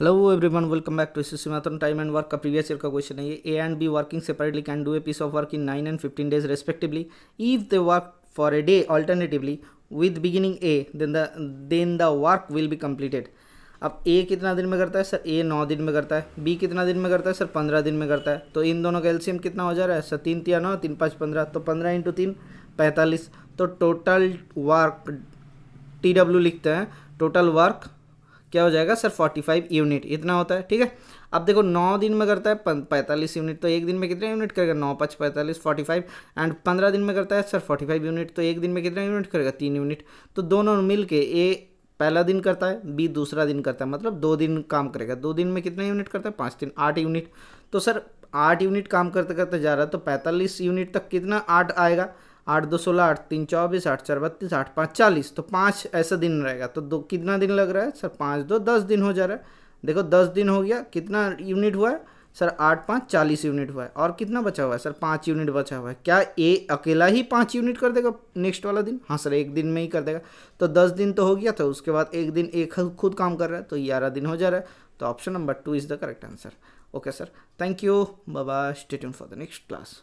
hello everyone welcome back to C Mathan time and work का previous year का question है ये A and B working separately can do a piece of work in nine and fifteen days respectively if they work for a day alternatively with beginning A then the then the work will be completed अब A कितना दिन में करता है sir ए नौ दिन में करता है बी कितना दिन में करता है सर पंद्रह दिन में करता है तो इन दोनों का एल्सियम कितना हो जा रहा है सर तीन तीन नौ तीन पाँच पंद्रह तो पंद्रह इंटू तीन पैंतालीस तो टोटल वर्क टी डब्ल्यू लिखते हैं टोटल वर्क क्या हो जाएगा सर 45 यूनिट इतना होता है ठीक है अब देखो नौ दिन में करता है पैंतालीस यूनिट तो एक दिन में कितने यूनिट करेगा नौ पाँच पैंतालीस फोर्टी फाइव एंड पंद्रह दिन में करता है सर फोर्टी फाइव यूनिट तो एक दिन में कितना यूनिट करेगा तीन यूनिट तो दोनों मिल के ए पहला दिन करता है बी दूसरा दिन करता है मतलब दो दिन काम करेगा दो दिन में कितने यूनिट करता है पाँच दिन आठ यूनिट तो सर आठ यूनिट काम करते करते जा रहा है तो पैंतालीस यूनिट तक कितना आठ आएगा आठ दो सोलह आठ तीन चौबीस आठ चार बत्तीस आठ पाँच चालीस तो पाँच ऐसा दिन रहेगा तो दो कितना दिन लग रहा है सर पाँच दो दस दिन हो जा रहा है देखो दस दिन हो गया कितना यूनिट हुआ है सर आठ पाँच चालीस यूनिट हुआ है और कितना बचा हुआ है सर पाँच यूनिट बचा हुआ है क्या ए अकेला ही पाँच यूनिट कर देगा नेक्स्ट वाला दिन हाँ सर एक दिन में ही कर देगा तो दस दिन तो हो गया था उसके बाद एक दिन एक खुद काम कर रहा है तो ग्यारह दिन हो जा रहा है तो option number two is the correct answer okay sir thank you bye bye stay tuned for the next class